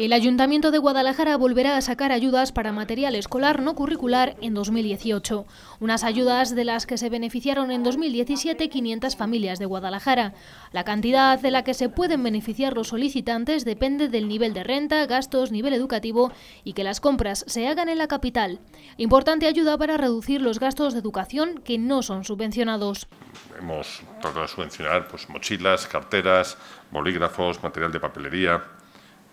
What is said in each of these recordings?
El Ayuntamiento de Guadalajara volverá a sacar ayudas para material escolar no curricular en 2018, unas ayudas de las que se beneficiaron en 2017 500 familias de Guadalajara. La cantidad de la que se pueden beneficiar los solicitantes depende del nivel de renta, gastos, nivel educativo y que las compras se hagan en la capital. Importante ayuda para reducir los gastos de educación que no son subvencionados. Hemos tratado de subvencionar pues, mochilas, carteras, bolígrafos, material de papelería,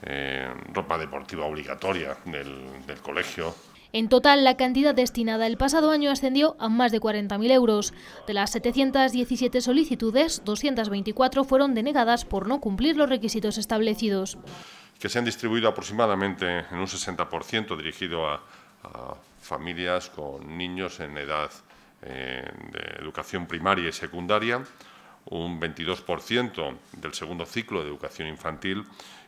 eh, ropa deportiva obligatoria del, colegio. En total, la cantidad destinada el pasado año ascendió a más de 40.000 euros. De las 717 solicitudes, 224 fueron denegadas por no cumplir los requisitos establecidos. Que se han distribuido aproximadamente en un 60% dirigido a, familias con niños en edad eh, de educación primaria y secundaria, un 22% del segundo ciclo de educación infantil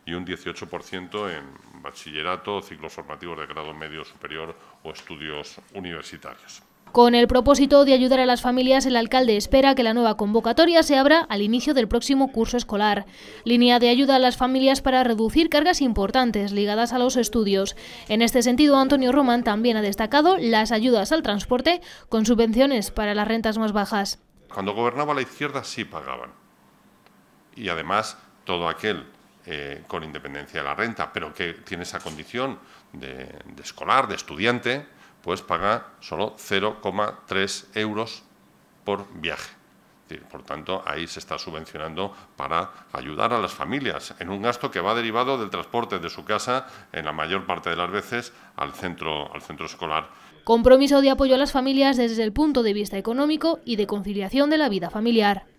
y un 18% en bachillerato, ciclos formativos de grado medio superior o estudios universitarios. Con el propósito de ayudar a las familias, el alcalde espera que la nueva convocatoria se abra al inicio del próximo curso escolar. Línea de ayuda a las familias para reducir cargas importantes ligadas a los estudios. En este sentido, Antonio Román también ha destacado las ayudas al transporte con subvenciones para las rentas más bajas. Cuando gobernaba la izquierda sí pagaban. Y además todo aquel eh, con independencia de la renta, pero que tiene esa condición de, de escolar, de estudiante, pues paga solo 0,3 euros por viaje. Por tanto, ahí se está subvencionando para ayudar a las familias en un gasto que va derivado del transporte de su casa, en la mayor parte de las veces, al centro, escolar. Compromiso de apoyo a las familias desde el punto de vista económico y de conciliación de la vida familiar.